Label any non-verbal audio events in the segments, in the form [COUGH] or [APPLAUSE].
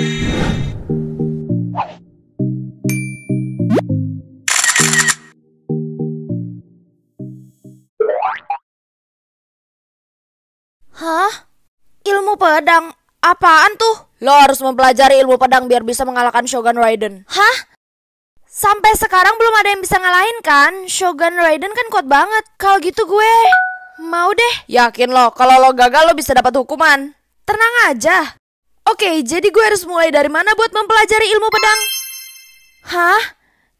Hah? Ilmu pedang? Apaan tuh? Lo harus mempelajari ilmu pedang biar bisa mengalahkan Shogun Raiden. Hah? Sampai sekarang belum ada yang bisa ngalahin kan? Shogun Raiden kan kuat banget. Kalau gitu gue mau deh. Yakin lo, kalau lo gagal lo bisa dapat hukuman. Tenang aja, Oke, jadi gue harus mulai dari mana buat mempelajari ilmu pedang? Hah?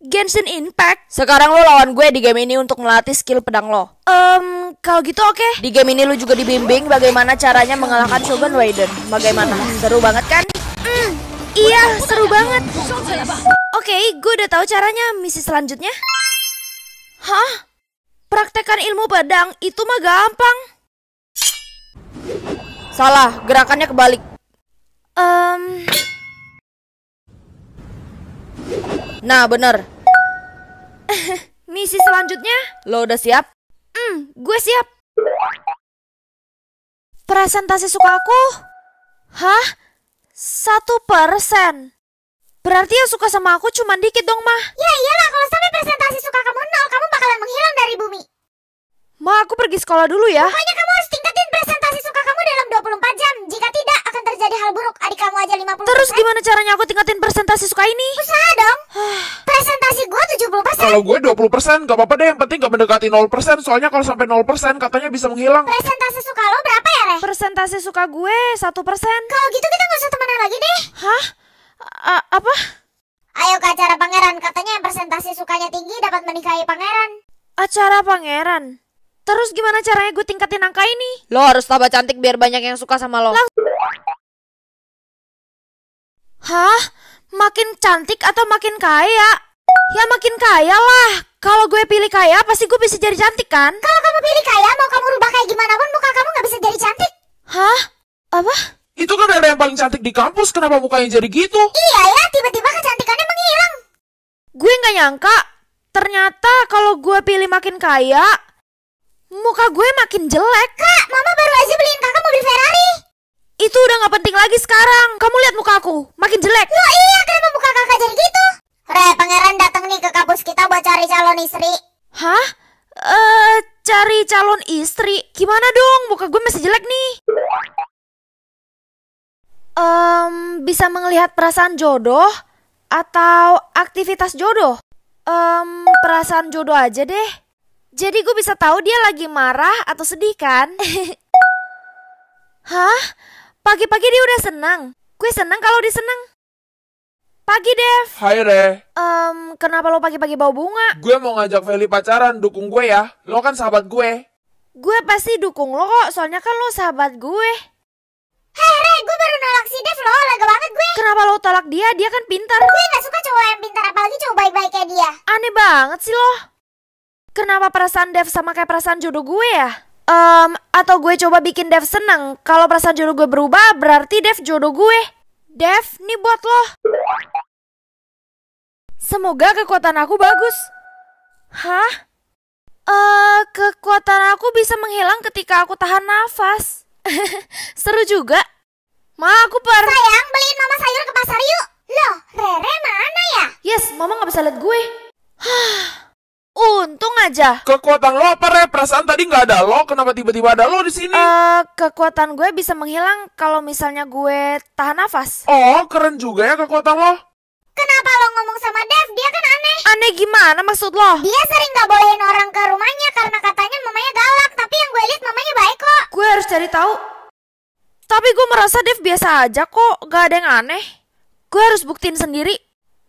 Genshin Impact? Sekarang lo lawan gue di game ini untuk melatih skill pedang lo. Um, kalau gitu oke. Okay. Di game ini lo juga dibimbing bagaimana caranya mengalahkan Shogun Raiden. Bagaimana? Seru banget kan? Mm, iya, seru banget. Oke, okay, gue udah tahu caranya. Misi selanjutnya? Hah? Praktekan ilmu pedang itu mah gampang. Salah, gerakannya kebalik. Um... Nah, bener. [LAUGHS] Misi selanjutnya? Lo udah siap? Hmm, gue siap. Presentasi suka aku? Hah? Satu persen. Berarti yang suka sama aku cuma dikit dong, Mah. iya iyalah, kalau sampai presentasi suka kamu nol, kamu bakalan menghilang dari bumi. Ma, aku pergi sekolah dulu ya. Pokoknya hal buruk adik kamu aja 50 Terus gimana caranya aku tingkatin presentasi suka ini? Usaha dong Presentasi gue 70% Kalau gue 20% gak apa-apa deh yang penting gak mendekati 0% Soalnya kalau sampai 0% katanya bisa menghilang Presentasi suka lo berapa ya Reh? Presentasi suka gue 1% Kalau gitu kita gak usah temenan lagi deh Hah? A apa? Ayo ke acara pangeran Katanya yang presentasi sukanya tinggi dapat menikahi pangeran Acara pangeran? Terus gimana caranya gue tingkatin angka ini? Lo harus tambah cantik biar banyak yang suka sama lo. Lang Hah? Makin cantik atau makin kaya? Ya makin kaya lah. Kalau gue pilih kaya, pasti gue bisa jadi cantik kan? Kalau kamu pilih kaya, mau kamu rubah kayak gimana pun muka kamu nggak bisa jadi cantik. Hah? Apa? Itu kan ada yang paling cantik di kampus, kenapa mukanya jadi gitu? Iya ya, tiba-tiba kecantikannya menghilang. Gue nggak nyangka, ternyata kalau gue pilih makin kaya, muka gue makin jelek. Kak, mama baru aja beliin kakak mobil Ferrari. Itu udah nggak penting lagi sekarang. Kamu lihat muka aku, makin jelek. Ya iya, kenapa muka kakak jadi gitu? Re, pangeran datang nih ke kampus kita buat cari calon istri. Hah? Eh, uh, cari calon istri? Gimana dong? Muka gue masih jelek nih. Um, bisa melihat perasaan jodoh atau aktivitas jodoh? Um, perasaan jodoh aja deh. Jadi gue bisa tahu dia lagi marah atau sedih kan? [LAUGHS] Hah? Pagi-pagi dia udah senang. Gue senang kalau dia senang. Pagi, Dev. Hai, Re. Um, kenapa lo pagi-pagi bawa bunga? Gue mau ngajak Feli pacaran, dukung gue ya. Lo kan sahabat gue. Gue pasti dukung lo kok, soalnya kan lo sahabat gue. Hei, Re, gue baru nolak si Dev lo, lega banget gue. Kenapa lo tolak dia? Dia kan pintar. Gue gak suka cowok yang pintar, apalagi cowok baik-baik kayak dia. Aneh banget sih lo. Kenapa perasaan Dev sama kayak perasaan jodoh gue ya? Um, atau gue coba bikin Dev seneng? Kalau perasaan jodoh gue berubah, berarti Dev jodoh gue. Dev, nih buat lo. Semoga kekuatan aku bagus. Hah? Eh, uh, kekuatan aku bisa menghilang ketika aku tahan nafas. [LAUGHS] Seru juga. Ma, aku per... Sayang, beliin mama sayur ke pasar yuk. Loh, Rere mana ya? Yes, mama gak bisa liat gue aja. Kekuatan lo apa ya? Perasaan tadi nggak ada lo, kenapa tiba-tiba ada lo di sini? uh, kekuatan gue bisa menghilang kalau misalnya gue tahan nafas. Oh, keren juga ya kekuatan lo. Kenapa lo ngomong sama Dev? Dia kan aneh. Aneh gimana maksud lo? Dia sering nggak bolehin orang ke rumahnya karena katanya mamanya galak. Tapi yang gue lihat mamanya baik kok. Gue harus cari tahu. Tapi gue merasa Dev biasa aja kok, gak ada yang aneh. Gue harus buktiin sendiri.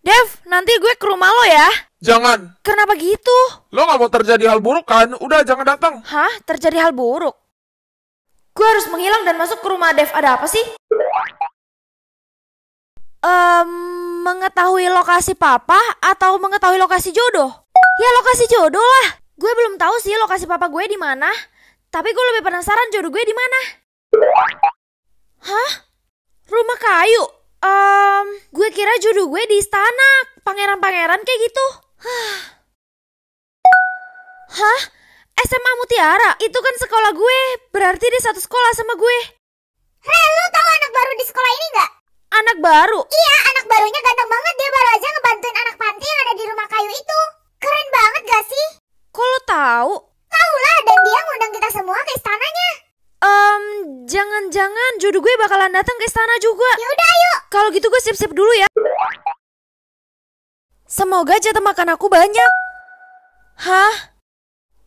Dev, nanti gue ke rumah lo ya. Jangan. Kenapa gitu? Lo gak mau terjadi hal buruk kan? Udah jangan datang. Hah? Terjadi hal buruk? Gue harus menghilang dan masuk ke rumah Dev. Ada apa sih? Um, mengetahui lokasi papa atau mengetahui lokasi jodoh? Ya lokasi jodoh lah. Gue belum tahu sih lokasi papa gue di mana. Tapi gue lebih penasaran jodoh gue di mana. Hah? Rumah kayu? Um, gue kira jodoh gue di istana. Pangeran-pangeran kayak gitu. Hah? SMA Mutiara? Itu kan sekolah gue. Berarti dia satu sekolah sama gue. Hei, lu tahu anak baru di sekolah ini gak? Anak baru? Iya, anak barunya ganteng banget. Dia baru aja ngebantuin anak panti yang ada di rumah kayu itu. Keren banget gak sih? Kok lu tahu? Tahu lah, dan dia ngundang kita semua ke istananya. Um, jangan-jangan jodoh gue bakalan datang ke istana juga. Yaudah yuk. Kalau gitu gue siap-siap dulu ya. Semoga jatah makan aku banyak. Hah?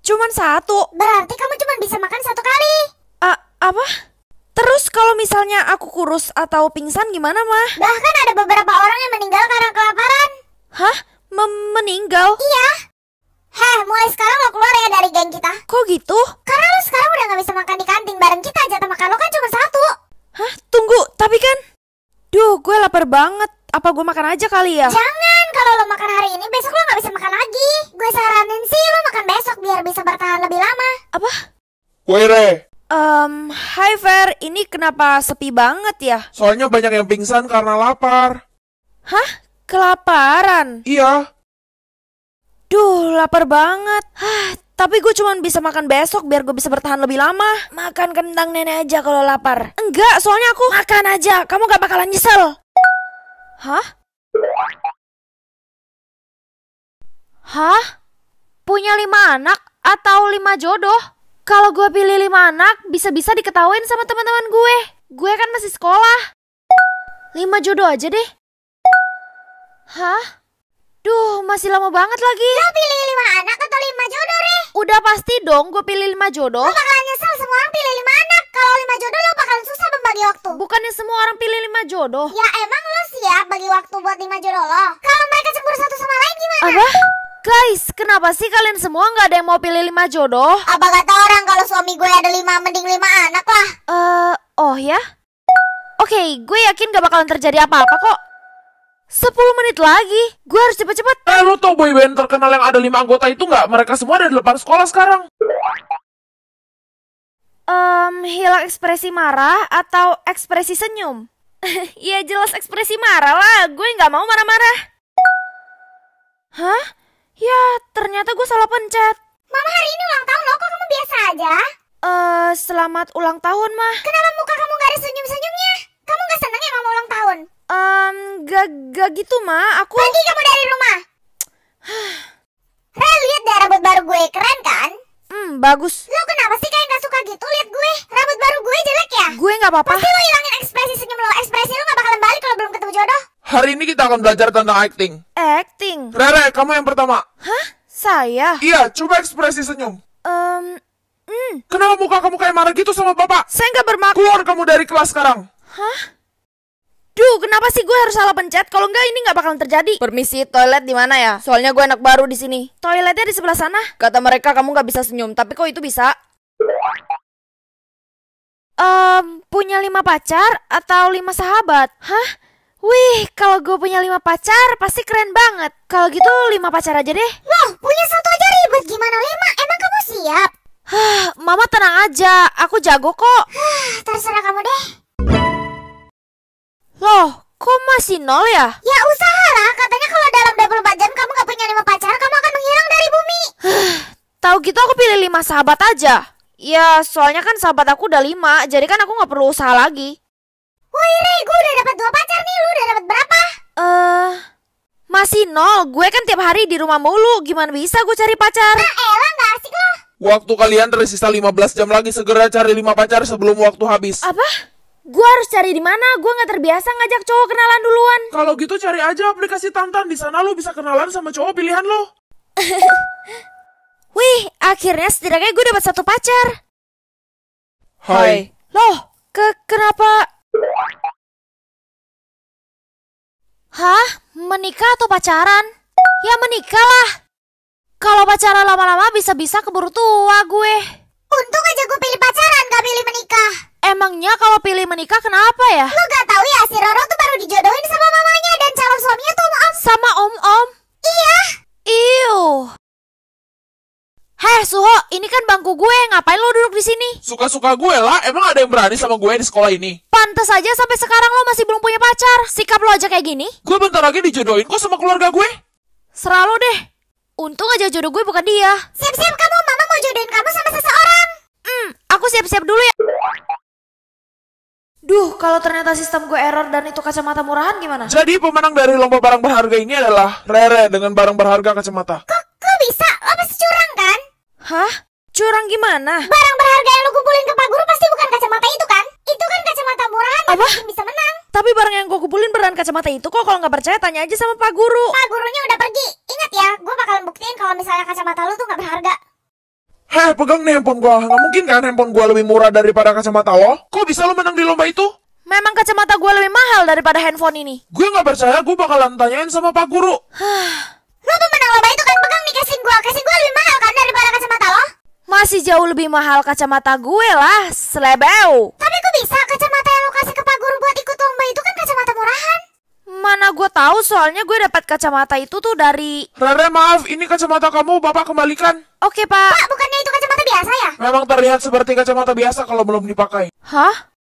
Cuman satu? Berarti kamu cuma bisa makan satu kali. A apa? Terus kalau misalnya aku kurus atau pingsan gimana, Mah? Bahkan ada beberapa orang yang meninggal karena kelaparan. Hah? Mem meninggal? Iya. Heh, mulai sekarang lo keluar ya dari geng kita. Kok gitu? Karena lo sekarang udah gak bisa makan di kantin bareng kita. Jatah makan lo kan cuma satu. Hah? Tunggu, tapi kan... Duh, gue lapar banget apa gue makan aja kali ya? Jangan, kalau lo makan hari ini besok lo gak bisa makan lagi. Gue saranin sih lo makan besok biar bisa bertahan lebih lama. Apa? Were. Um, hi Fer, ini kenapa sepi banget ya? Soalnya banyak yang pingsan karena lapar. Hah? Kelaparan? Iya. Duh, lapar banget. Hah, tapi gue cuma bisa makan besok biar gue bisa bertahan lebih lama. Makan kentang nenek aja kalau lapar. Enggak, soalnya aku makan aja. Kamu gak bakalan nyesel. Hah? Hah? Punya lima anak atau lima jodoh? Kalau gue pilih lima anak, bisa-bisa diketawain sama teman-teman gue. Gue kan masih sekolah. Lima jodoh aja deh. Hah? Duh, masih lama banget lagi. Lo pilih lima anak atau lima jodoh deh? Udah pasti dong gue pilih lima jodoh. Lo bakalan nyesel semua orang pilih lima anak. Kalau lima jodoh lo bakalan susah membagi waktu. Bukannya semua orang pilih lima jodoh. Ya emang ya bagi waktu buat lima jodoh lo. Kalau mereka cemburu satu sama lain gimana? Apa? Guys, kenapa sih kalian semua nggak ada yang mau pilih lima jodoh? Apa kata orang kalau suami gue ada lima, mending lima anak lah. Eh, uh, oh ya? Oke, okay, gue yakin gak bakalan terjadi apa-apa kok. 10 menit lagi, gue harus cepet-cepet. Eh, lo tau boyband terkenal yang ada lima anggota itu nggak? Mereka semua ada di depan sekolah sekarang. Um, hilang ekspresi marah atau ekspresi senyum? [LAUGHS] Iya jelas ekspresi marah lah, gue nggak mau marah-marah. Hah? Ya, ternyata gue salah pencet. Mama hari ini ulang tahun loh, kok kamu biasa aja? Eh, uh, selamat ulang tahun, Mah. Kenapa muka kamu gak ada senyum-senyumnya? Kamu gak seneng ya mama ulang tahun? Um, gak, gak gitu, Ma. Aku... Pergi kamu dari rumah! Hah. [SIGHS] Rel, lihat deh rambut baru gue. Keren kan? Hmm, bagus. Lo kenapa sih kayak gitu lihat gue rambut baru gue jelek ya gue nggak apa-apa pasti lo hilangin ekspresi senyum lo ekspresi lo nggak bakalan balik kalau belum ketemu jodoh hari ini kita akan belajar tentang acting acting Rere kamu yang pertama hah saya iya coba ekspresi senyum um mm. kenapa muka kamu kayak marah gitu sama bapak saya nggak bermaksud keluar kamu dari kelas sekarang hah Duh, kenapa sih gue harus salah pencet? Kalau enggak ini nggak bakalan terjadi. Permisi, toilet di mana ya? Soalnya gue anak baru di sini. Toiletnya di sebelah sana. Kata mereka kamu nggak bisa senyum, tapi kok itu bisa? Um, punya lima pacar atau lima sahabat? Hah? Wih, kalau gue punya lima pacar pasti keren banget. Kalau gitu lima pacar aja deh. Wah, punya satu aja ribet gimana lima? Emang kamu siap? Hah, mama tenang aja. Aku jago kok. Hah, Terserah kamu deh. Loh, kok masih nol ya? Ya usahalah, Katanya kalau dalam 24 jam kamu gak punya lima pacar, kamu akan menghilang dari bumi. Tahu gitu aku pilih lima sahabat aja. Ya, soalnya kan sahabat aku udah lima, jadi kan aku nggak perlu usaha lagi. Woi rey gue udah dapat dua pacar nih, lu udah dapat berapa? Eh, uh, masih nol. Gue kan tiap hari di rumah mulu, gimana bisa gue cari pacar? Nah, elah nggak asik loh. Waktu kalian tersisa 15 jam lagi, segera cari 5 pacar sebelum waktu habis. Apa? Gue harus cari di mana? Gue nggak terbiasa ngajak cowok kenalan duluan. Kalau gitu cari aja aplikasi Tantan di sana lu bisa kenalan sama cowok pilihan lo. [LAUGHS] Wih, akhirnya setidaknya gue dapat satu pacar. Hai. Loh, ke kenapa? Hah? Menikah atau pacaran? Ya menikah lah. Kalau pacaran lama-lama bisa-bisa keburu tua gue. Untung aja gue pilih pacaran, gak pilih menikah. Emangnya kalau pilih menikah kenapa ya? Lo gak tau ya, si Roro tuh baru dijodohin sama mamanya dan calon suaminya tuh om-om. Sama om-om? Iya. Iu ini kan bangku gue, ngapain lo duduk di sini? Suka-suka gue lah, emang ada yang berani sama gue di sekolah ini? Pantas aja sampai sekarang lo masih belum punya pacar. Sikap lo aja kayak gini. Gue bentar lagi dijodohin kok sama keluarga gue. Serah lo deh. Untung aja jodoh gue bukan dia. Siap-siap kamu, mama mau jodohin kamu sama seseorang. Hmm, aku siap-siap dulu ya. Duh, kalau ternyata sistem gue error dan itu kacamata murahan gimana? Jadi pemenang dari lomba barang berharga ini adalah Rere dengan barang berharga kacamata. Hah? Curang gimana? Barang berharga yang lu kumpulin ke Pak Guru pasti bukan kacamata itu kan? Itu kan kacamata murahan Apa? yang bisa menang. Tapi barang yang gue kumpulin beran kacamata itu kok kalau nggak percaya tanya aja sama Pak Guru. Pak Gurunya udah pergi. Ingat ya, gue bakalan buktiin kalau misalnya kacamata lu tuh nggak berharga. Heh, pegang nih handphone gue. Nggak mungkin kan handphone gue lebih murah daripada kacamata lo? Kok bisa lo menang di lomba itu? Memang kacamata gue lebih mahal daripada handphone ini. Gue nggak percaya, gue bakalan tanyain sama Pak Guru. Hah? lo menang lomba itu kan pegang nih kasih gue. Kasih gue lebih mahal masih jauh lebih mahal kacamata gue lah, selebeu. Tapi gue bisa kacamata yang lo kasih ke Pak Guru buat ikut lomba itu kan kacamata murahan. Mana gue tahu soalnya gue dapat kacamata itu tuh dari... Rere maaf, ini kacamata kamu bapak kembalikan. Oke pak. Pak, bukannya itu kacamata biasa ya? Memang terlihat seperti kacamata biasa kalau belum dipakai. Hah?